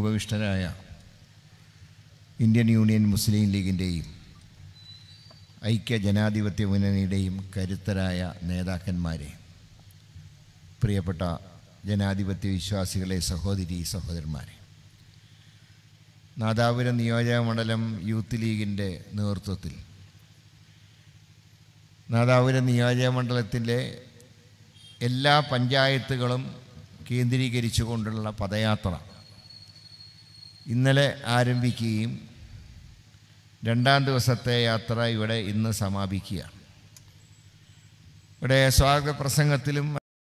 ഉപവിഷ്ടരായ Indian union മുസ്ലിം ലീഗിൻ്റെയും ഐക്യ ജനാധിപത്യ മുന്നണിയുടെയും കരുത്തരായ നേതാക്കന്മാരെ പ്രിയപ്പെട്ട ജനാധിപത്യ വിശ്വാസികളെ സഹോദരി സഹോദരന്മാരെ നാദാപുരം നിയോജക മണ്ഡലം യൂത്ത് ലീഗിൻ്റെ നേതൃത്വത്തിൽ നാദാപുരം നിയോജക മണ്ഡലത്തിൻ്റെ എല്ലാ പഞ്ചായത്തുകളും കേന്ദ്രീകരിച്ചുകൊണ്ടുള്ള പദയാത്ര ഇന്നലെ ആരംഭിക്കുകയും രണ്ടാം ദിവസത്തെ യാത്ര ഇവിടെ ഇന്ന് സമാപിക്കുകയാണ് ഇവിടെ സ്വാഗത പ്രസംഗത്തിലും